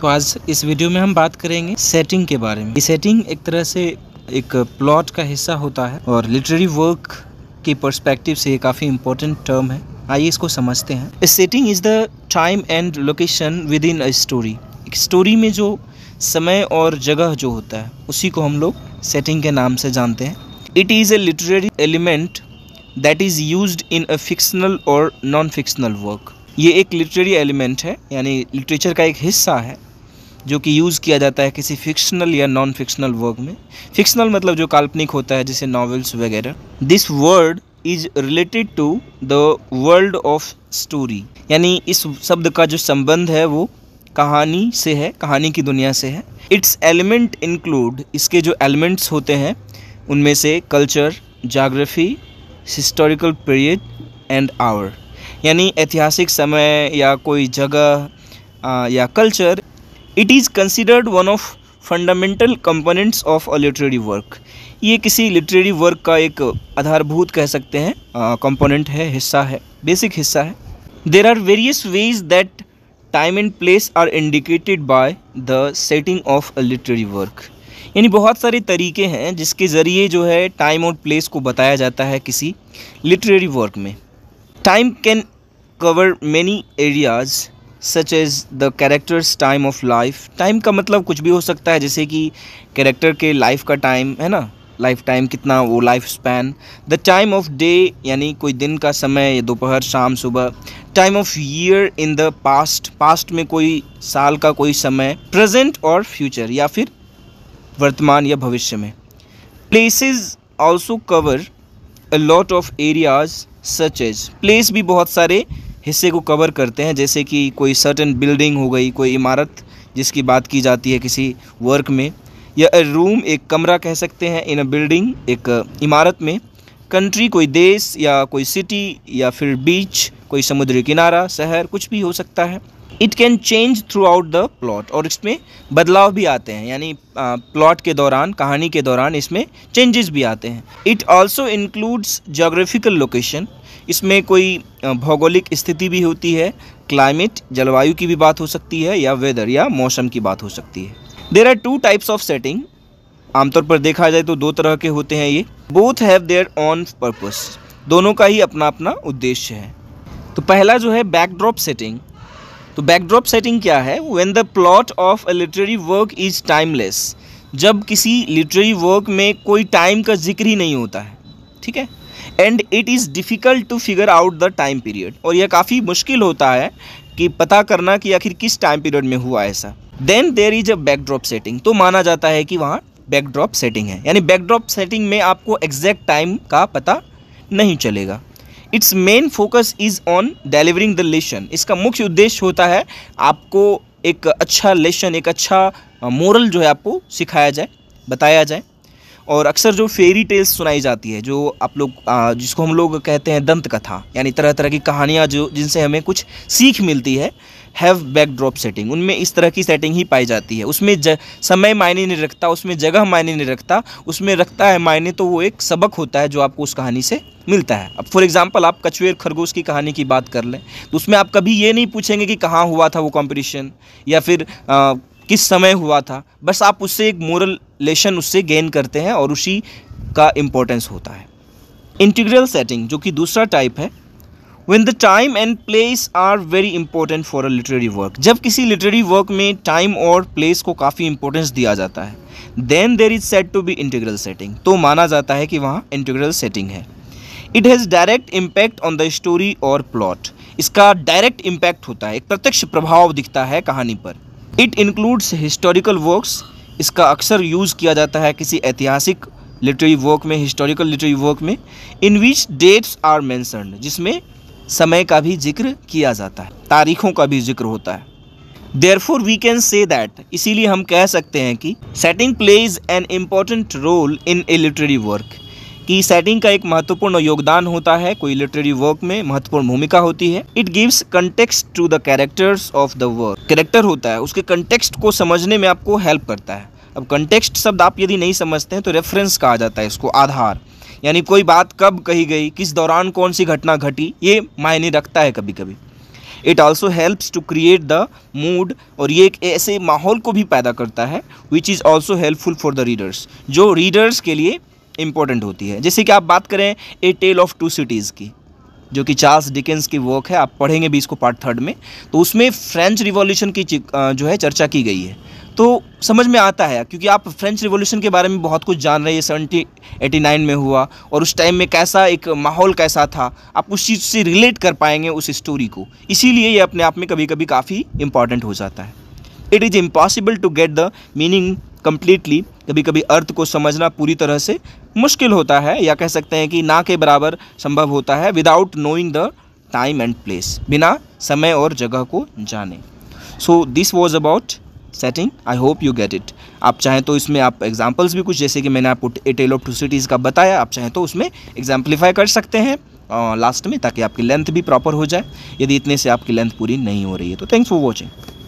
तो आज इस वीडियो में हम बात करेंगे सेटिंग के बारे में सेटिंग एक तरह से एक प्लॉट का हिस्सा होता है और लिटरेरी वर्क के पर्सपेक्टिव से काफ़ी इम्पोर्टेंट टर्म है आइए इसको समझते हैं setting is the time and location within a story एक स्टोरी में जो समय और जगह जो होता है उसी को हम लोग सेटिंग के नाम से जानते हैं it is a literary element that is use in a fictional और नॉन फिक्शनल वर्क ये एक लिटरेरी एलिमेंट है यानी लिटरेचर का एक हिस्सा है जो कि यूज़ किया जाता है किसी फिक्शनल या नॉन फिक्शनल वर्क में फिक्शनल मतलब जो काल्पनिक होता है जैसे नॉवेल्स वगैरह this word is related to the world of story यानी इस शब्द का जो संबंध है वो कहानी से है कहानी की दुनिया से है इट्स एलिमेंट इंक्लूड इसके जो एलिमेंट्स होते हैं उनमें से culture geography historical period and hour यानी ऐतिहासिक समय या कोई जगह या culture it is considered one of fundamental components of a literary work ये किसी लिटरेरी वर्क का एक आधारभूत कह सकते हैं कंपोनेंट है हिस्सा है बेसिक हिस्सा है there are various ways that time and place are indicated by the setting of a literary work यानी बहुत सारे तरीके हैं जिसके ज़रिए जो है टाइम और प्लेस को बताया जाता है किसी लिटरेरी वर्क में time can cover many areas such as the characters time of life time का मतलब कुछ भी हो सकता है जैसे कि कैरेक्टर के लाइफ का टाइम है ना लाइफ टाइम कितना वो life span the time of day यानी कोई दिन का समय या दोपहर शाम सुबह time of year in the past past में कोई साल का कोई समय प्रेजेंट और फ्यूचर या फिर वर्तमान या भविष्य में places also cover a lot of areas such as place भी बहुत सारे हिस्से को कवर करते हैं जैसे कि कोई सर्टन बिल्डिंग हो गई कोई इमारत जिसकी बात की जाती है किसी वर्क में या ए रूम एक कमरा कह सकते हैं इन अ बिल्डिंग एक इमारत में कंट्री कोई देश या कोई सिटी या फिर बीच कोई समुद्री किनारा शहर कुछ भी हो सकता है it can change throughout the plot और इसमें बदलाव भी आते हैं यानी प्लॉट के दौरान कहानी के दौरान इसमें चेंजेस भी आते हैं it also includes geographical location इसमें कोई भौगोलिक स्थिति भी होती है क्लाइमेट जलवायु की भी बात हो सकती है या वेदर या मौसम की बात हो सकती है there are two types of setting आमतौर पर देखा जाए तो दो तरह के होते हैं ये both have their own purpose दोनों का ही अपना अपना उद्देश्य है तो पहला जो है बैकड्रॉप सेटिंग तो बैकड्रॉप सेटिंग क्या है when the plot of a literary work is timeless जब किसी लिटरेरी वर्क में कोई टाइम का जिक्र ही नहीं होता है ठीक है and it is difficult to figure out the time period और यह काफ़ी मुश्किल होता है कि पता करना कि आखिर किस टाइम पीरियड में हुआ ऐसा then there is a backdrop setting तो माना जाता है कि वहाँ बैकड्रॉप सेटिंग है यानी बैकड्रॉप सेटिंग में आपको एग्जैक्ट टाइम का पता नहीं चलेगा its main focus is on delivering the lesson इसका मुख्य उद्देश्य होता है आपको एक अच्छा लेशन एक अच्छा मोरल जो है आपको सिखाया जाए बताया जाए और अक्सर जो फेरी टेल्स सुनाई जाती है जो आप लोग जिसको हम लोग कहते हैं दंत कथा यानी तरह तरह की कहानियाँ जो जिनसे हमें कुछ सीख मिलती है हैव बैकड्रॉप सेटिंग उनमें इस तरह की सेटिंग ही पाई जाती है उसमें ज, समय मायने नहीं रखता उसमें जगह मायने नहीं रखता उसमें रखता है मायने तो वो एक सबक होता है जो आपको उस कहानी से मिलता है अब फॉर एग्जाम्पल आप कछुए खरगोश की कहानी की बात कर लें तो उसमें आप कभी ये नहीं पूछेंगे कि कहाँ हुआ था वो कॉम्पिटिशन या फिर आ, किस समय हुआ था बस आप उससे एक मोरल लेशन उससे गेन करते हैं और उसी का इम्पोर्टेंस होता है इंटीग्रल सेटिंग जो कि दूसरा टाइप है when the time and place are very important for a literary work जब किसी लिटरेरी वर्क में टाइम और प्लेस को काफ़ी इंपॉर्टेंस दिया जाता है then there is set to be integral setting तो माना जाता है कि वहाँ इंटीग्रल सेटिंग है it has direct impact on the story और प्लॉट इसका डायरेक्ट इम्पैक्ट होता है एक प्रत्यक्ष प्रभाव दिखता है कहानी पर इट इंक्लूड्स हिस्टोरिकल वर्क्स इसका अक्सर यूज़ किया जाता है किसी ऐतिहासिक लिटरेरी वर्क में हिस्टोरिकल लिटरेरी वर्क में इन विच डेट्स आर मैंसन जिसमें समय का भी जिक्र किया जाता है तारीखों का भी जिक्र होता है therefore we can say that इसीलिए हम कह सकते हैं कि setting plays an important role in a literary work की सेटिंग का एक महत्वपूर्ण योगदान होता है कोई लिटरेरी वर्क में महत्वपूर्ण भूमिका होती है it gives context to the characters of the work character होता है उसके कंटेक्स्ट को समझने में आपको हेल्प करता है अब कंटेक्स्ट शब्द आप यदि नहीं समझते हैं तो रेफरेंस कहा जाता है इसको आधार यानी कोई बात कब कही गई किस दौरान कौन सी घटना घटी ये मायने रखता है कभी कभी it also helps to create the mood और ये एक ऐसे माहौल को भी पैदा करता है which is also helpful for the readers जो रीडर्स के लिए इम्पोर्टेंट होती है जैसे कि आप बात करें a tale of two cities की जो कि चार्ल्स डिकेंस की वर्क है आप पढ़ेंगे भी इसको पार्ट थर्ड में तो उसमें फ्रेंच रिवॉल्यूशन की जो है चर्चा की गई है तो समझ में आता है क्योंकि आप फ्रेंच रिवॉल्यूशन के बारे में बहुत कुछ जान रहे हैं सेवेंटी एटी नाइन में हुआ और उस टाइम में कैसा एक माहौल कैसा था आप उस चीज़ से रिलेट कर पाएंगे उस स्टोरी को इसीलिए ये अपने आप में कभी कभी काफ़ी इंपॉर्टेंट हो जाता है it is impossible to get the meaning completely कभी कभी अर्थ को समझना पूरी तरह से मुश्किल होता है या कह सकते हैं कि ना के बराबर संभव होता है without knowing the time and place बिना समय और जगह को जाने so this was about setting I hope you get it आप चाहें तो इसमें आप एग्जाम्पल्स भी कुछ जैसे कि मैंने आपको a tale of two cities का बताया आप चाहें तो उसमें एग्जाम्पलीफाई कर सकते हैं लास्ट में ताकि आपकी लेंथ भी प्रॉपर हो जाए यदि इतने से आपकी लेंथ पूरी नहीं हो रही है तो थैंक्स फॉर वॉचिंग